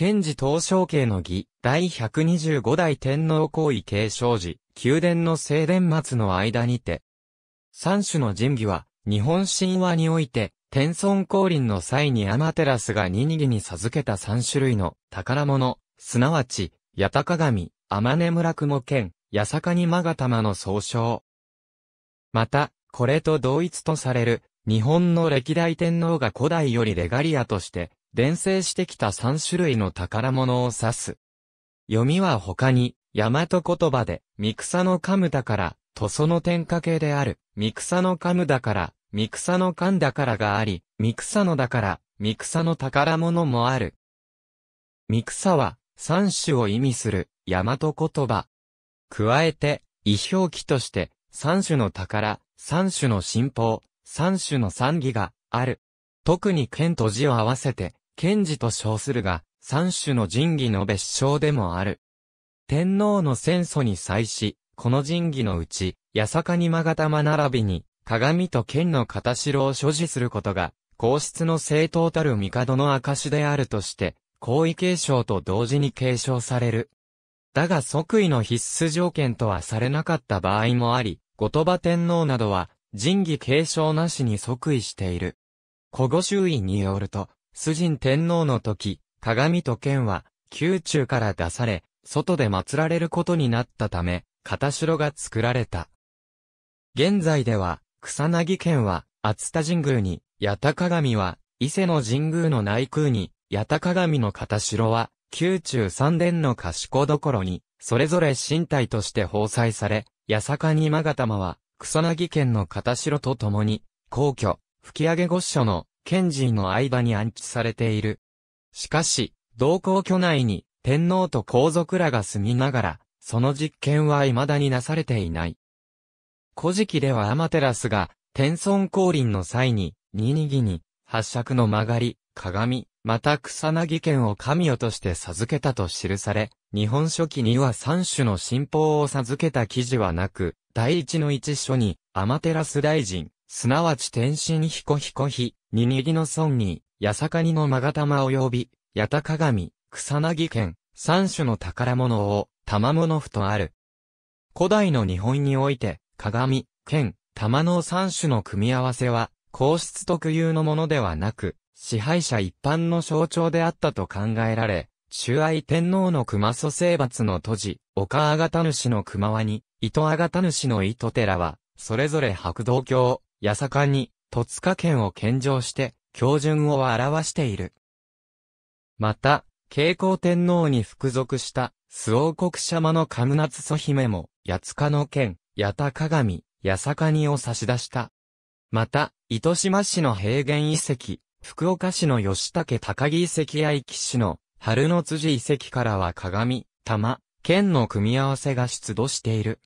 賢治東照慶の儀、第125代天皇皇位継承時、宮殿の聖殿末の間にて、三種の神器は、日本神話において、天孫降臨の際にアマテラスがニニギに授けた三種類の宝物、すなわち、八鷹神、天根村雲剣、八坂にマガ玉の総称。また、これと同一とされる、日本の歴代天皇が古代よりレガリアとして、伝生してきた三種類の宝物を指す。読みは他に、大和言葉で、三草の神だから、とその天下系である、三草の神だから、三草の神だからがあり、三草のだから、三草の宝物もある。三草は、三種を意味する、大和言葉。加えて、意表記として、三種の宝、三種の信宝、三種の賛義がある。特に剣と字を合わせて、賢治と称するが、三種の神器の別称でもある。天皇の戦祖に際し、この神器のうち、八坂にまがたま並びに、鏡と剣の片白を所持することが、皇室の正当たる帝の証であるとして、皇位継承と同時に継承される。だが即位の必須条件とはされなかった場合もあり、後鳥羽天皇などは、神器継承なしに即位している。古語周囲によると、崇神天皇の時、鏡と剣は、宮中から出され、外で祀られることになったため、片城が作られた。現在では、草薙剣は、厚田神宮に、八田鏡は、伊勢の神宮の内宮に、八田鏡の片城は、宮中三殿の賢所に、それぞれ身体として包祭され、八坂に勾玉は、草薙剣の片城と共に、皇居、吹上御所の賢人の間に暗記されている。しかし、同行居内に天皇と皇族らが住みながら、その実験は未だになされていない。古事記ではアマテラスが、天孫降臨の際に、ニニギに、八尺の曲がり、鏡、また草薙剣を神代として授けたと記され、日本書紀には三種の神宝を授けた記事はなく、第一の一書に、アマテラス大臣、すなわち天神彦彦ひ、にぎりの村に、八坂にのまがたま及び、八田鏡、草薙県、三種の宝物を、玉物ふとある。古代の日本において、鏡、剣、玉の三種の組み合わせは、皇室特有のものではなく、支配者一般の象徴であったと考えられ、中愛天皇の熊祖征伐の都寺、岡あがた主の熊和に、糸あがた主の糸寺は、それぞれ白道教、八坂に、戸塚県を献上して、標準を表している。また、慶光天皇に服属した、周王国様の神夏祖姫も、八塚の県、八田鏡、八坂にを差し出した。また、糸島市の平原遺跡、福岡市の吉武高木遺跡や壱岐市の春の辻遺跡からは鏡、玉、剣の組み合わせが出土している。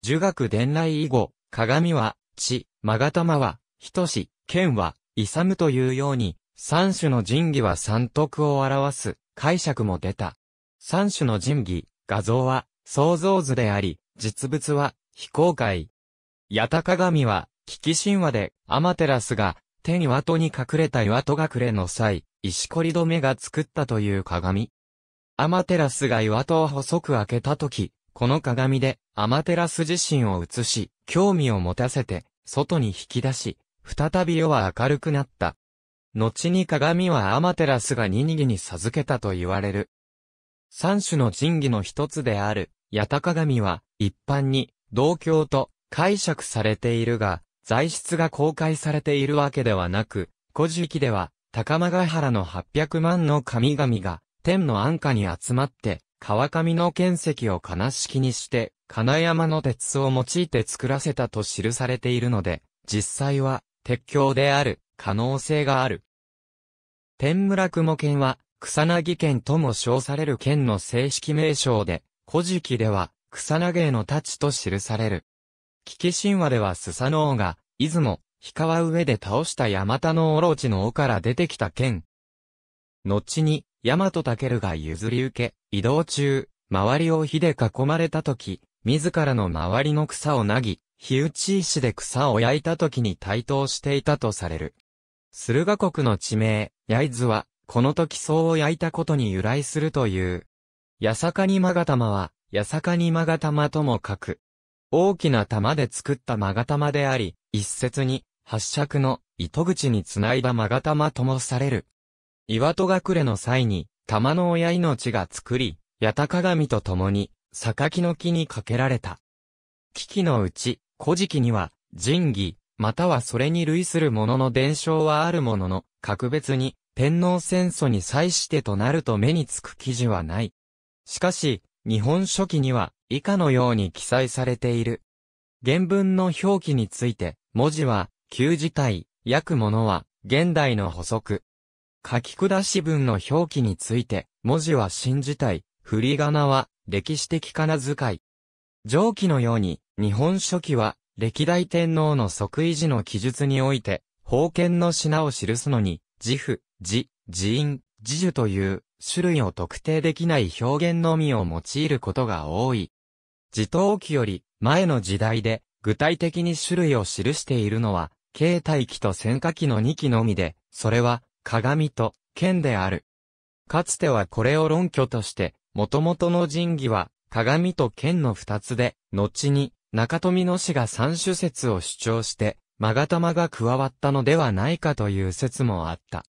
儒学伝来以後、鏡はし、まがたまは、ひとし、剣は、いさむというように、三種の神器は三徳を表す、解釈も出た。三種の神器、画像は、想像図であり、実物は、非公開。八鷹神は、危機神話で、アマテラスが、手に岩戸に隠れた岩戸隠れの際、石こり止めが作ったという鏡。アマテラスが岩戸を細く開けた時、この鏡で、アマテラス自身を映し、興味を持たせて、外に引き出し、再び夜は明るくなった。後に鏡はアマテラスがニニギに授けたと言われる。三種の神器の一つである、八タ鏡は、一般に、同教と解釈されているが、材質が公開されているわけではなく、古事記では、高間ヶ原の八百万の神々が、天の安価に集まって、川上の剣石を悲しきにして、金山の鉄を用いて作らせたと記されているので、実際は、鉄橋である、可能性がある。天村雲剣は、草薙剣とも称される剣の正式名称で、古事記では、草薙への太刀と記される。危機神話ではスサノオが、出雲、氷川上で倒したヤマタノオロチの尾から出てきた剣。後に、ヤマトタケルが譲り受け、移動中、周りを火で囲まれた時、自らの周りの草をなぎ、火打ち石で草を焼いた時に対等していたとされる。駿河国の地名、焼津は、この時草を焼いたことに由来するという。八坂に勾玉は、八坂に勾玉とも書く。大きな玉で作った勾玉であり、一説に、発尺の糸口につないだ勾玉ともされる。岩戸隠れの際に、玉の親命が作り、八高神と共に、榊の木にかけられた。危機のうち、古事記には、仁義、またはそれに類するものの伝承はあるものの、格別に、天皇戦争に際してとなると目につく記事はない。しかし、日本書紀には、以下のように記載されている。原文の表記について、文字は、旧字体、訳ものは、現代の補足。書き下し文の表記について、文字は新字体、振り仮名は、歴史的仮名遣い。上記のように、日本書紀は、歴代天皇の即位時の記述において、封建の品を記すのに、自負、自、自因、自受という種類を特定できない表現のみを用いることが多い。自頭記より前の時代で具体的に種類を記しているのは、携帯記と戦火記の2記のみで、それは鏡と剣である。かつてはこれを論拠として、元々の神器は、鏡と剣の二つで、後に、中富野氏が三種説を主張して、勾玉が加わったのではないかという説もあった。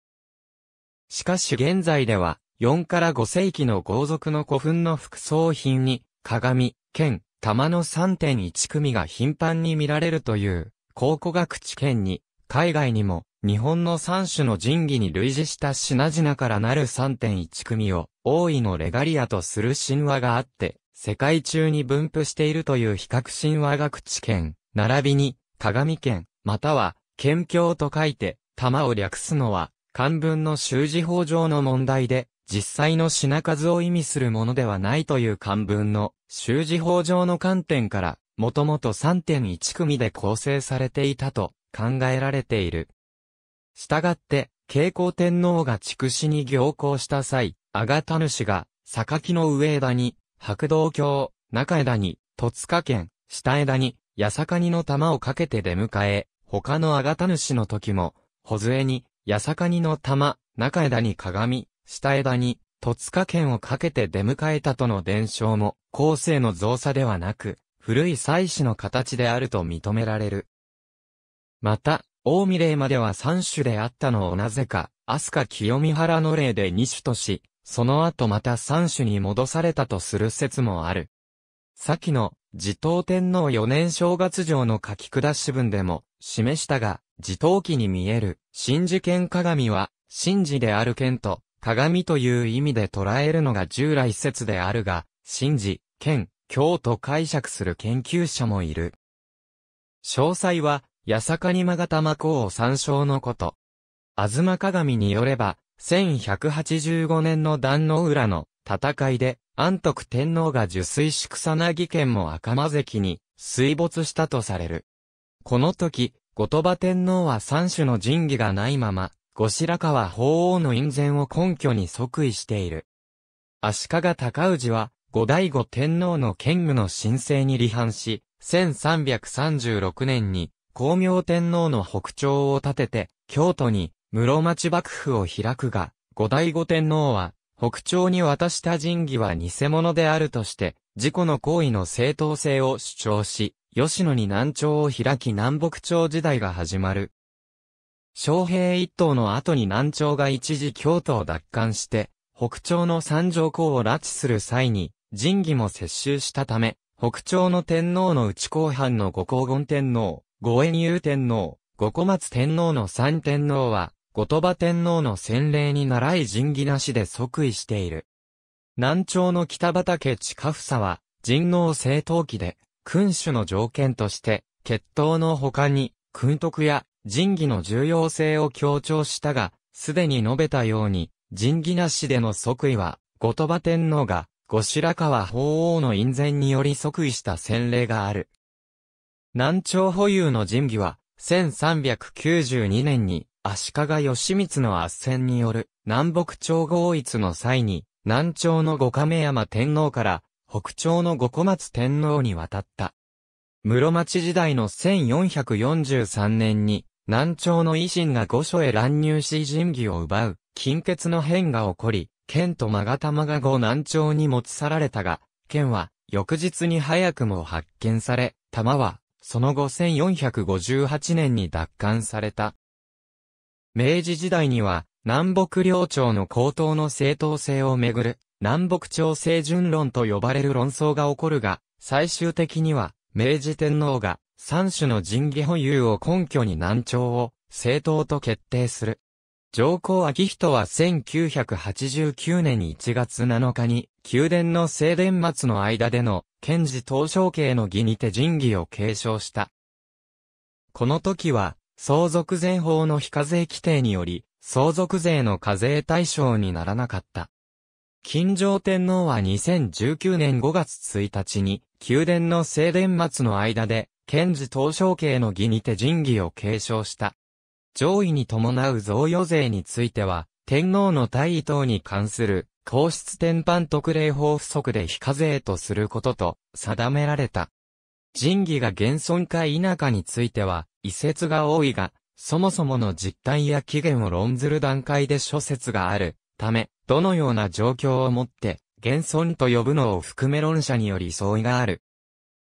しかし現在では、4から5世紀の豪族の古墳の副葬品に、鏡、剣、玉の3.1組が頻繁に見られるという、考古学知見に、海外にも、日本の三種の神器に類似した品々からなる3.1組を、王位のレガリアとする神話があって、世界中に分布しているという比較神話学知見、並びに、鏡剣、または、剣鏡と書いて、玉を略すのは、漢文の習字法上の問題で、実際の品数を意味するものではないという漢文の習字法上の観点から、もともと3.1組で構成されていたと考えられている。したがって、慶光天皇が筑紫に行幸した際、あがた主が、榊の上枝に、白道橋、中枝に、戸塚県、下枝に、八坂にの玉をかけて出迎え、他のあがた主の時も、ほずえに、八坂にの玉、中枝に鏡、下枝に、戸塚県をかけて出迎えたとの伝承も、後世の造作ではなく、古い祭祀の形であると認められる。また、近江霊までは三種であったのをなぜか、飛鳥清見原の霊で二種とし、その後また三種に戻されたとする説もある。先の、持統天皇四年正月上の書き下し文でも、示したが、持統記に見える、神事剣鏡は、神事である剣と、鏡という意味で捉えるのが従来説であるが、神事、剣、京と解釈する研究者もいる。詳細は、八坂にまが玉公を参照のこと。東鏡によれば、1185年の壇の浦の戦いで、安徳天皇が受水し草薙県も赤間関に水没したとされる。この時、後鳥羽天皇は三種の神器がないまま、後白河法皇の院前を根拠に即位している。足利尊氏は、後醍醐天皇の兼務の申請に離反し、1336年に光明天皇の北朝を建てて、京都に室町幕府を開くが、後醍醐天皇は、北朝に渡した神器は偽物であるとして、自己の行為の正当性を主張し、吉野に南朝を開き南北朝時代が始まる。昌平一党の後に南朝が一時京都を奪還して、北朝の三条公を拉致する際に、神器も接収したため、北朝の天皇の内公藩の五光言天皇、五円遊天皇、五小松天皇の三天皇は、後鳥羽天皇の洗礼に習い仁儀なしで即位している。南朝の北畠近房は、人皇正当期で、君主の条件として、決闘の他に、君徳や人儀の重要性を強調したが、すでに述べたように、人儀なしでの即位は、後鳥羽天皇が、後白河法皇の院前により即位した先例がある。南朝保有の神器は、1392年に、足利義満の圧戦による南北朝合一の際に、南朝の五亀山天皇から北朝の五小松天皇に渡った。室町時代の1443年に、南朝の維新が御所へ乱入し神器を奪う、金欠の変が起こり、剣と勾玉が後南朝に持ち去られたが、剣は翌日に早くも発見され、玉はその後1458年に奪還された。明治時代には、南北領朝の高等の正当性をめぐる、南北朝政順論と呼ばれる論争が起こるが、最終的には、明治天皇が、三種の人器保有を根拠に南朝を、正当と決定する。上皇秋人は1989年1月7日に、宮殿の正殿末の間での、賢治東照慶の儀にて仁義を継承した。この時は、相続税法の非課税規定により、相続税の課税対象にならなかった。金城天皇は2019年5月1日に、宮殿の正殿末の間で、賢治東照慶の儀にて仁義を継承した。上位に伴う贈与税については、天皇の退位等に関する、皇室天般特例法不足で非課税とすることと定められた。人義が現存か否かについては、遺説が多いが、そもそもの実態や起源を論ずる段階で諸説があるため、どのような状況をもって、現存と呼ぶのを含め論者により相違がある。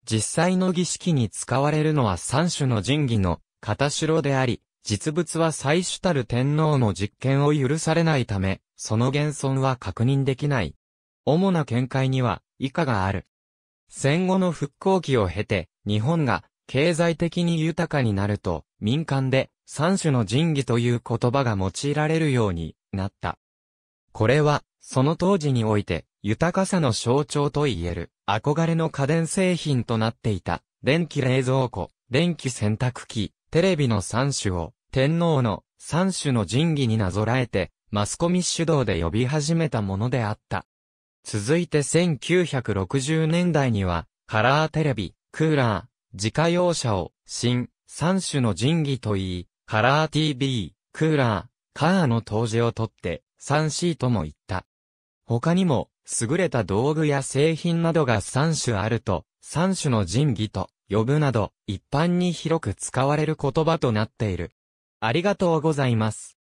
実際の儀式に使われるのは三種の神器の片代であり、実物は最主たる天皇の実験を許されないため、その現存は確認できない。主な見解には、以下がある。戦後の復興期を経て、日本が経済的に豊かになると、民間で三種の神器という言葉が用いられるようになった。これは、その当時において、豊かさの象徴と言える、憧れの家電製品となっていた、電気冷蔵庫、電気洗濯機、テレビの三種を、天皇の三種の神器になぞらえて、マスコミ主導で呼び始めたものであった。続いて1960年代には、カラーテレビ、クーラー、自家用車を、新、三種の神器といい、カラー TV、クーラー、カーの当時をとって、シ c とも言った。他にも、優れた道具や製品などが三種あると、三種の神器と呼ぶなど、一般に広く使われる言葉となっている。ありがとうございます。